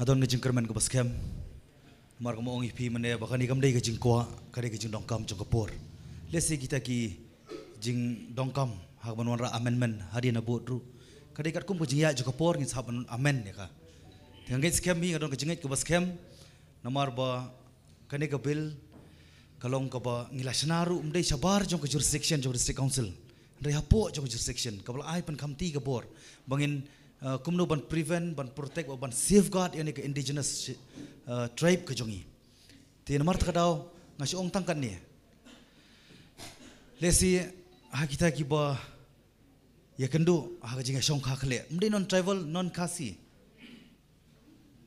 adon ngi jingkerman ko baskem mar ko ongi phi mane ba kani kam dei ga jingkoa kare ga jingdong kam jong kapur le kita ki jing dongkam, hak ha ban wan men, amendment hari na buat ru, kare kat kum jing ya jong kapur ngi sab ban amen ne ya ka tengai skem mi adon ga jingai ko baskem namar ba kane ga bill kalong ka ba ngila um dei sabar jong jurisdiction jurisdiction council re ha jurisdiction kabel ai pan kam bangin Uh, kumno ban prevent ban protect ban safeguard yani ke indigenous uh, tribe ke jongi ti na mart kadau nga si ong tangkan ni le si ha kita ki ba ya kendu ha jinga song kha khle mde non travel non khasi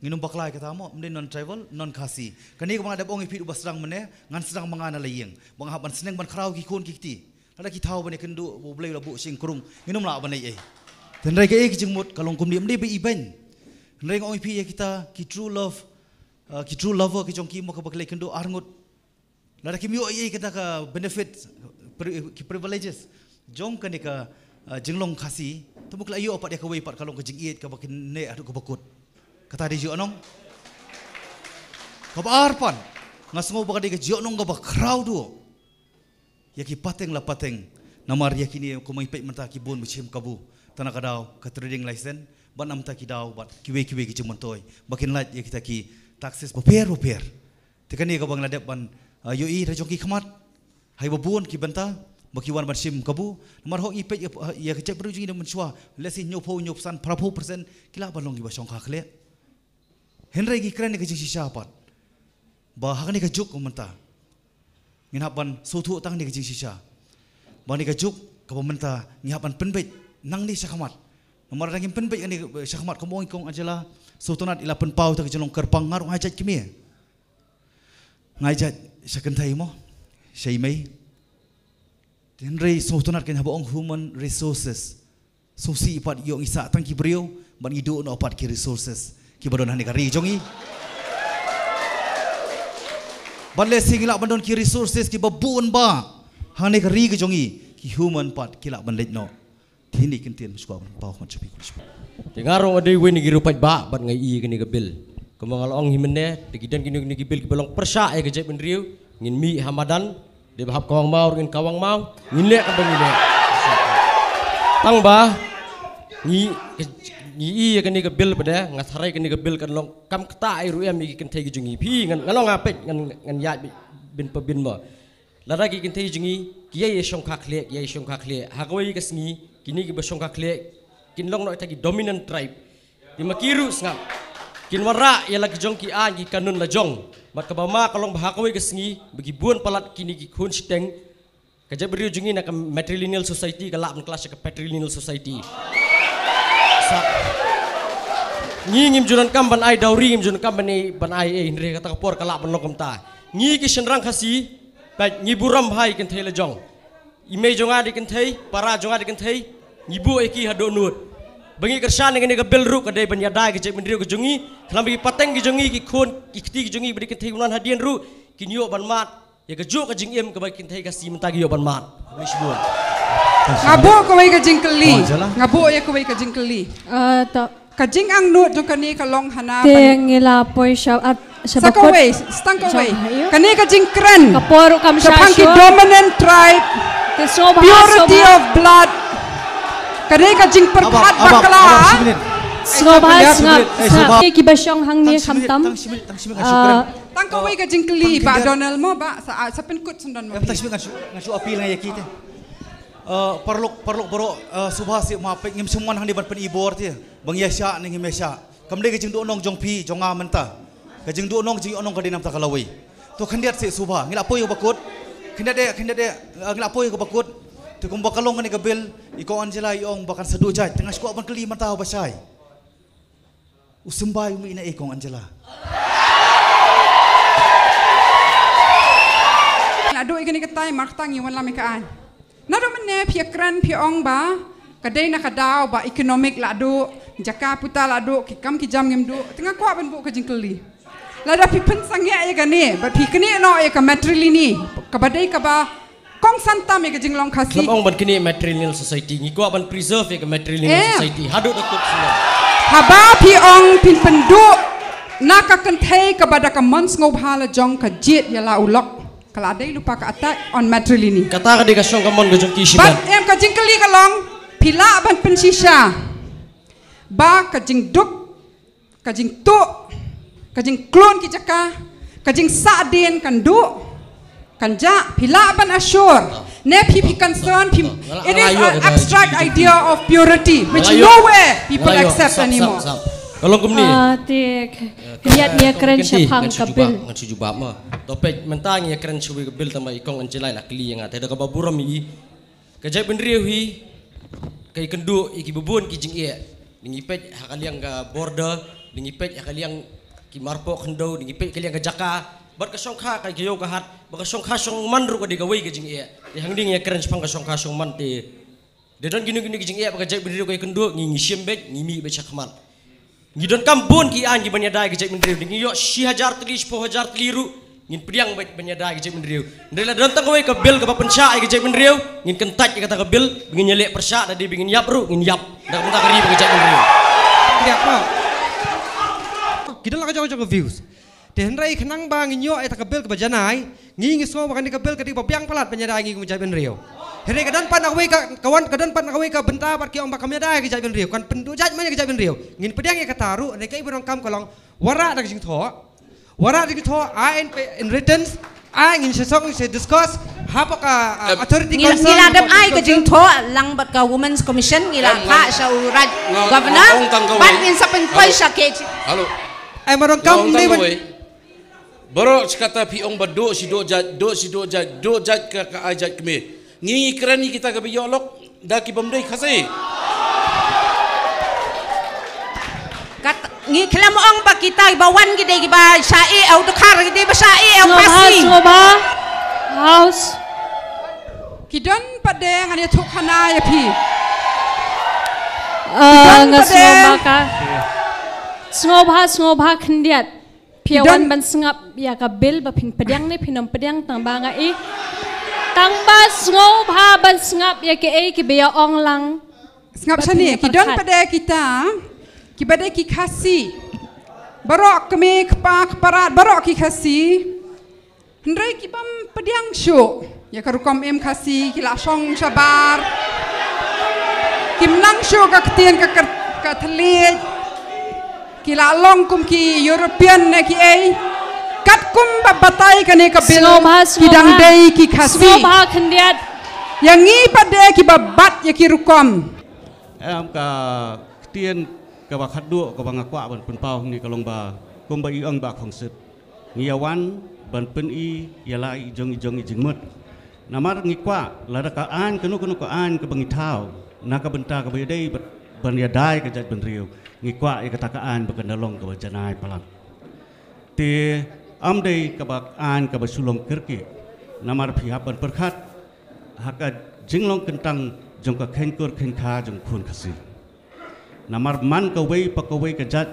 nginum baklai kata mo mde non travel non khasi kani ko mangada bong ipit ubas rang mene ngan sedang mangana leying lah bang ha ban seneng ban kharau ki kon ki ti ada ki thau ban ya kendu bo blai la bo sing krung nginum la ban ai dan mereka ini eh kejemut kalau kum dia mereka iban. Mereka orang ya kita ki true love, uh, true lover ya, kita jong ki mau kebakle kendo arngut. Lada ki mui ini kita ka benefit ki privileges jong kene ke uh, jenglong kasih. Tapi kalau iyo apa dia kau ipat kalau kejeng iet kau bakin ne aduk kau bakut. Kata dia jo anong. Kau arpan. Ngas ngau bakal dia jo anong kau bakrau do. Ya ki pateng la pateng. Namar ya kini kau mau ipat mentah ki macam kabu tanah kadau katrading lisen ban amta kidau bat kiwe kiwe ki cuman toy bakin lat ye kita ki taxes bo pair bo pair tekan ye ka bang ladep ban yo uh, i e, rajong ki khamat hai bo buon ki banta baki wan ban sim kabu mar ho ipe ye ka jep rujing dem chua lesi nyop ho nyop san phra phu percent kila ban long gi ba kha khle hen rai kran ni ka ji sha pat ba ha ni ka juk ko manta min ha ban so thu tang ni ka ji sha ba ni ka juk ka ba manta ni ha ban nang ni syakhmat. Nomor lagi pun baik ni eh, syakhmat kamu ikong aja lah. Sultanat ila pun pau tak jalan kerpang ngaruh ajat kimi. Ya? Ngajat syakentai mo, syaimai. Tenri sultanat kena bawang human resources. Susi ipat yong isa tangki brio, ban ngidu no opat ki resources. Ki badon hanika ri jongi. Ban le singila badon ki resources ki babun ba. Hanika ri ki jongi, ki human pat kilak ban no dili kin tin skwa pau khon chapi kulis pau tengar ro ade win yang rupat ba ban ngai i gi ni gebil kemang along himen ne de gidan gi ni orang gi belong persa ya e gejep mi hamadan de bahap kawang maur ngin kawang mau ngin le kabang tang bah, ngi ngi iya kini ni pada ngasarai kini ni gebil kan long kam kta i ru em gi kin thai ngan ngalong apa, ngan ngan ya bin pa bin Laragi kinte jingi kia ye shongka kle kia ye shongka kle. Hagoi kesingi kini kiba shongka kle. Kin long no itagi dominant tribe. Di makiru sanga. Kini wara ya lagi jong ki agi kanun la jong. Mat kabama kalong bahagoi kesingi bagi buan palat kini ki kun shiteng. Kaja beri nak matrilineal society kalap kelas ke patrilineal society. Ni Ngi ngim junan kam ai dauri ngim junan kam ban ai ban ai eh hindri kata kapor kalap ban lokom ta. Ngi ki senrang kasih Baik, nyibu rambai kan thai lejong. Ime jonga di kan thai, para jonga di kan thai, nyibu eki hado nuut. Bengi kersan dengan ini kebelruk ada yang penyadai kecik mendiru kejungi. Kalau bagi pateng kejungi, kikun, ikhti kejungi, beri kan thai unan hadian ru, kinyo ban mat, ya kejuk kejing im, kebagi kan thai kasih mentagi yo ban mat. Ngabuk kebagi kejing keli. Oh, Ngabuk ya kebagi kejing keli. Eh, Kajing ang nuut juga ni kalong hana. Tengilah poin syawab. Ah, sebab stuck away, stuck jing kren. Kaporo kam sha. Sebab dominant tribe. The purity of blood. Kani ka jing perkat bakla. Sobat sangat. Kiki besong hang ni kamtam. Tang kau ika jingkli, Pak Donald mo, Pak sa ah, sa pinkut sendon mo. Ya, tak sibuk ngasu ngasu apil ngaya kita. Eh, perlu perlu bro eh, subah si mape ngim semua hang di ban pen ibor tia. Bang Yesha ngim Yesha. Kamu lagi jing tu nong jong pi jong ngam mentah kajing duo nong jing onong kadi nampak takalawi tu khandiat se suba ngila poy ko bakut khandiat de khandiat de eh, ngila poy ko bakut tu kum bakalong ngani kabil iko anjela iong bakan sedu jai tengah sku aban kelima tahu basai usembai lah. mi ina ikong anjela Nado ikan ikan tay martang iwan lami kaan. Nado mana pi akran pi ong ba? Kadai nak kadau ba ekonomik lado, jaka putal lado, kikam kijam ngem Tengah kuapan pun buk kajing keli. Lada da phi phun sang ya ga ya ne kan but phi no ya ka materially ni ka ba kong Santa ta ya me kan, ga jing long khasi khlong ban kne material society ni ko ban preserve ya ka material eh. society ha do dok sia ha ba phi ong phin pen du na ke kan thai ngob ha jong ka ya la ulok kala ada lupa ka ata on material ini. kata ka de ka song ka mon ga jong ki em ka jing kli ka long phila ban pen ba ka duk ka jing tuk kajing klon ki jaka kajing sa'din kan du kan ja pila ban asyur ah. ne pi pi concern kan ah. pi ah. it is an abstract idea of purity which nowhere people accept anymore kalau kum ni tik kiat eh, ni keren sepang kabil ngaji jubah ma topet mentang ya keren sepi kabil tambah ikong ngelai nak li yang ada kabar buram ni kajai benri hui kai kendu iki bubun kijing iya ningipet hakali yang ga border ningipet hakali yang กิมารโปขันดูดิ่งเป็ดกิเลียงกับจักาบัดกับช่องข้ากับกิโยกับฮัดบัดกับช่องข้าช่องมันรู้กับดิกาวิกับจิงเอะดิฮังดิ่งเอะเครนช์พังกับช่องข้าช่องมันตีเดินกินกินกับจิงเอะบัดกับเจ็บบินดูกับขันดูดิ่งเชียมเบ็ดงิมีเบ็ดชักมันงิดอนคำบุญกิอันกิบันยาได้กับเจ็บบินดูดิ่งโยชิฮจาร์ตลิชโพฮจาร์ตลิรูงินเปรียงเบ็ดบันยาได้กับเจ็บบินดูนี่แหละเดินตั้งไว้กับเบลกับปัญชาไอ้กับเจ็บบินดูงินเคนทัดกับตากับเบลงินยาเละประชาได้ดิบงินยับรู้งินยับดักมันตากรีบกับเจ็บบินดูเครียดมาก kita nak jauh jauh views. Dan rai kenang bang nyo ai tak kebel ke bajanai, ngi ngi semua makan dikebel ke tiba piang pelat penyadai ngi kumujai ben rio. Hari kadan pan nak wei kawan kadan pan nak wei ka benta pat ki ombak kemedai ke jaben rio kan pendu jaj manya ke jaben rio ngin pediang ke kataru ne kai berong kam kolong wara dak jing tho wara dik tho i in in returns i ngin sesong se discuss hapa ah, ka ah, authority ngin ngin adam ai ke jing tho lang bat ka women's commission ngila pa sha governor ban min sapen pai sha ke ai marong kam ni ban baro kata pi ong bado si do jat do si do jat do jat ka ka ajat kemi ngi kerani kita ke biyo lok da ki bomdei khase kat ngi kelam ong ba kita ba wan gi dei ba sai au de kar gi dei ba sai au pasi house kidon pade hanya thuk hana ya pi Uh, ngasih mama Sengobha sengobha khandiat. Piawan ban sengap ya kabel bapin ba ni pinom ne phinam padyang tang ba nga i. Tang ba sengobha ban sengap ya ke ei ke be ong lang. Sengap sane ki pada kita. Ki pada ki khasi. Barok kami kepak parat barok ki kasih. Hendrai ki pam padyang Ya karukom em kasih ki song sabar. Kim nang syo ka ketian ka ka thlet ki la long kum ki european ne ki ei kat kum ba batai kane ka bil ki dang dei ki khasi so ya ba khandiat yang ngi pa de ki ba bat ki rukom eh, am ka tien ka ba khat ka ba nga ban pun pau ni ka long ba kum ba i ang ba khong sit ngi awan ban pun i ya la i jong i jong i jing mot namar ngi kwa la ra ka an kanu kanu ka an ka bangi thao na ka benta ka ba ya dei ban ya dai ka jaj ban riu ngikwa ikatakaan bakandalong kaba janai palang. Ti amdei kaba an kaba sulong kirki namar pihapan perkat haka jinglong kentang jongka kengkur kengka jong pun kasi. Namar man kawai pakawai kajat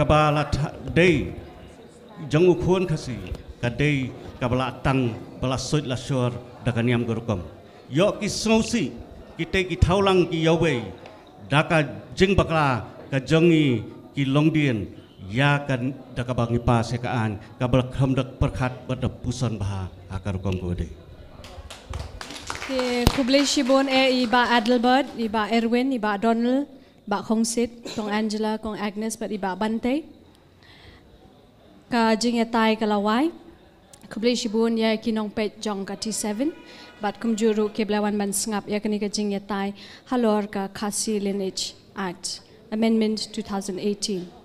kaba lat day jong ukun kasi ka day kaba latang balasoit lasur dakaniam gurukom. Yo kisongsi kita ulang kiyawai daka jing bakla ka jongi ki long dien ya kan daka bang ipa se ka an ha, ka bal kham dak parkhat bad pusan bha akar kong go de ke kubli shibon e iba adelbert iba erwin iba donald ba khong sit tong angela kong agnes pat iba bante ka jing e tai ka lawai kubli shibon ya ki nong pet jong ka t7 bat kum juru keblawan ban sngap yakni ka jing yatai halor ka khasi lineage act amendment 2018